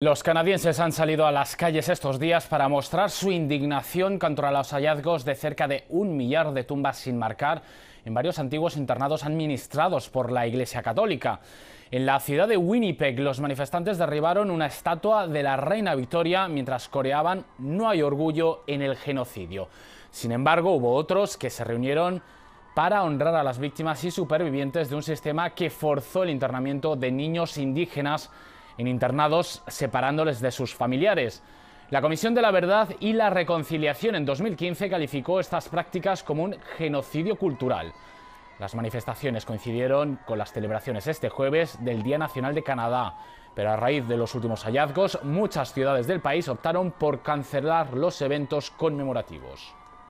Los canadienses han salido a las calles estos días para mostrar su indignación contra los hallazgos de cerca de un millar de tumbas sin marcar en varios antiguos internados administrados por la Iglesia Católica. En la ciudad de Winnipeg, los manifestantes derribaron una estatua de la Reina Victoria mientras coreaban No hay orgullo en el genocidio. Sin embargo, hubo otros que se reunieron para honrar a las víctimas y supervivientes de un sistema que forzó el internamiento de niños indígenas en internados separándoles de sus familiares. La Comisión de la Verdad y la Reconciliación en 2015 calificó estas prácticas como un genocidio cultural. Las manifestaciones coincidieron con las celebraciones este jueves del Día Nacional de Canadá, pero a raíz de los últimos hallazgos, muchas ciudades del país optaron por cancelar los eventos conmemorativos.